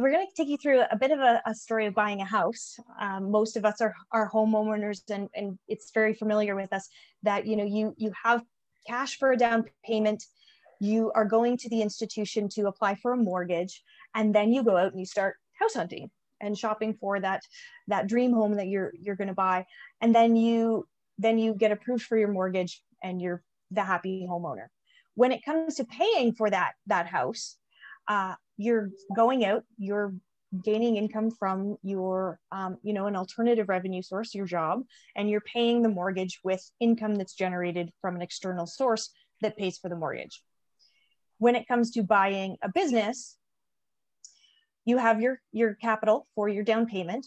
we're going to take you through a bit of a, a story of buying a house. Um, most of us are, are homeowners and, and it's very familiar with us that, you know, you, you have cash for a down payment, you are going to the institution to apply for a mortgage, and then you go out and you start house hunting and shopping for that, that dream home that you're, you're going to buy. And then you, then you get approved for your mortgage and you're the happy homeowner. When it comes to paying for that, that house, uh, you're going out, you're gaining income from your um, you know an alternative revenue source your job and you're paying the mortgage with income that's generated from an external source that pays for the mortgage when it comes to buying a business you have your your capital for your down payment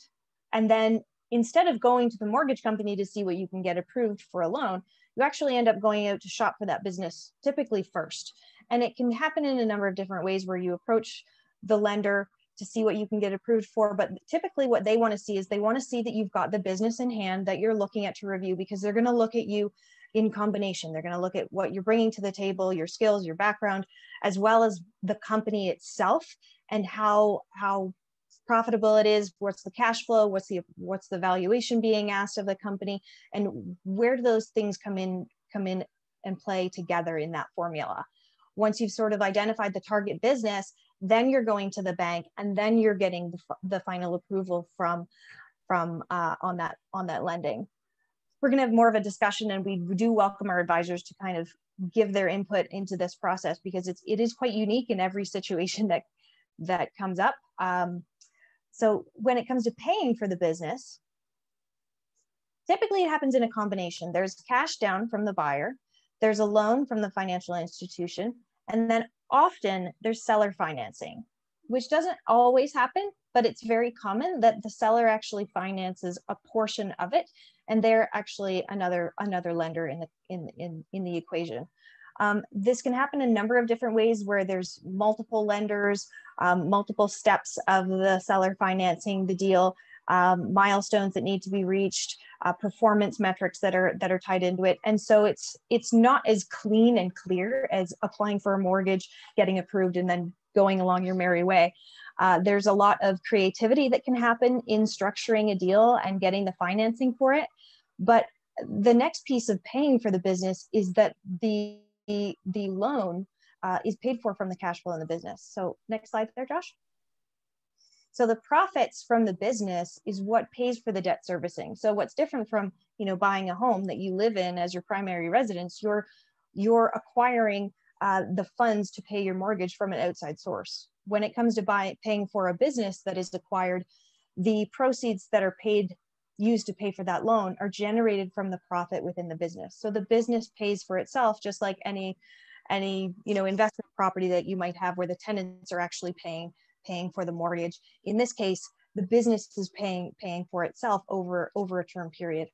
and then instead of going to the mortgage company to see what you can get approved for a loan you actually end up going out to shop for that business typically first and it can happen in a number of different ways where you approach the lender to see what you can get approved for. But typically, what they want to see is they want to see that you've got the business in hand that you're looking at to review because they're going to look at you in combination. They're going to look at what you're bringing to the table, your skills, your background, as well as the company itself and how how profitable it is what's the cash flow what's the what's the valuation being asked of the company and where do those things come in come in and play together in that formula once you've sort of identified the target business, then you're going to the bank and then you're getting the, the final approval from from uh, on that on that lending. We're going to have more of a discussion, and we do welcome our advisors to kind of give their input into this process because it's it is quite unique in every situation that that comes up. Um, so when it comes to paying for the business, typically it happens in a combination. There's cash down from the buyer, there's a loan from the financial institution, and then often there's seller financing, which doesn't always happen, but it's very common that the seller actually finances a portion of it, and they're actually another another lender in the in in, in the equation. Um, this can happen a number of different ways where there's multiple lenders, um, multiple steps of the seller financing the deal, um, milestones that need to be reached, uh, performance metrics that are that are tied into it. And so it's it's not as clean and clear as applying for a mortgage, getting approved, and then going along your merry way. Uh, there's a lot of creativity that can happen in structuring a deal and getting the financing for it. But the next piece of paying for the business is that the the, the loan uh, is paid for from the cash flow in the business. So next slide there, Josh. So the profits from the business is what pays for the debt servicing. So what's different from, you know, buying a home that you live in as your primary residence, you're you're acquiring uh, the funds to pay your mortgage from an outside source. When it comes to buy, paying for a business that is acquired, the proceeds that are paid used to pay for that loan are generated from the profit within the business. So the business pays for itself just like any any you know investment property that you might have where the tenants are actually paying paying for the mortgage. In this case, the business is paying paying for itself over over a term period.